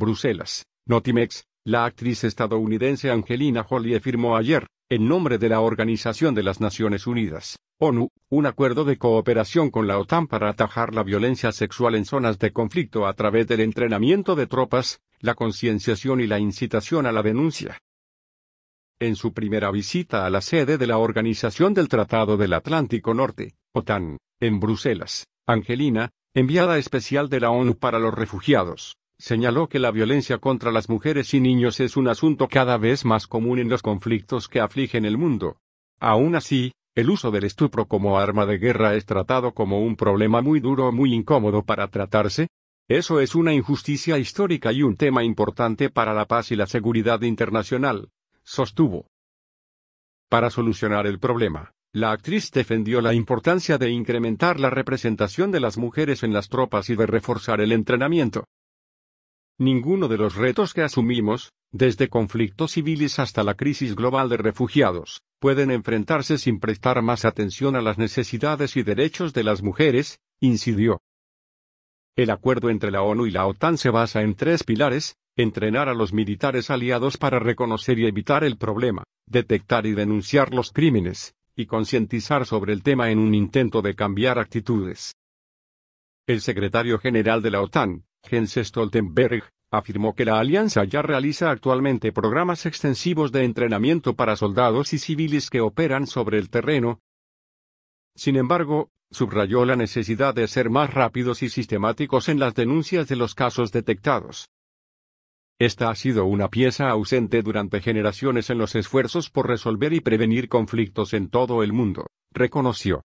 Bruselas, Notimex, la actriz estadounidense Angelina Jolie firmó ayer, en nombre de la Organización de las Naciones Unidas, ONU, un acuerdo de cooperación con la OTAN para atajar la violencia sexual en zonas de conflicto a través del entrenamiento de tropas, la concienciación y la incitación a la denuncia. En su primera visita a la sede de la Organización del Tratado del Atlántico Norte, OTAN, en Bruselas, Angelina, enviada especial de la ONU para los refugiados, señaló que la violencia contra las mujeres y niños es un asunto cada vez más común en los conflictos que afligen el mundo. Aún así, el uso del estupro como arma de guerra es tratado como un problema muy duro o muy incómodo para tratarse. Eso es una injusticia histórica y un tema importante para la paz y la seguridad internacional, sostuvo. Para solucionar el problema, la actriz defendió la importancia de incrementar la representación de las mujeres en las tropas y de reforzar el entrenamiento. Ninguno de los retos que asumimos, desde conflictos civiles hasta la crisis global de refugiados, pueden enfrentarse sin prestar más atención a las necesidades y derechos de las mujeres, incidió. El acuerdo entre la ONU y la OTAN se basa en tres pilares, entrenar a los militares aliados para reconocer y evitar el problema, detectar y denunciar los crímenes, y concientizar sobre el tema en un intento de cambiar actitudes. El secretario general de la OTAN, Jens Stoltenberg, afirmó que la alianza ya realiza actualmente programas extensivos de entrenamiento para soldados y civiles que operan sobre el terreno. Sin embargo, subrayó la necesidad de ser más rápidos y sistemáticos en las denuncias de los casos detectados. Esta ha sido una pieza ausente durante generaciones en los esfuerzos por resolver y prevenir conflictos en todo el mundo, reconoció.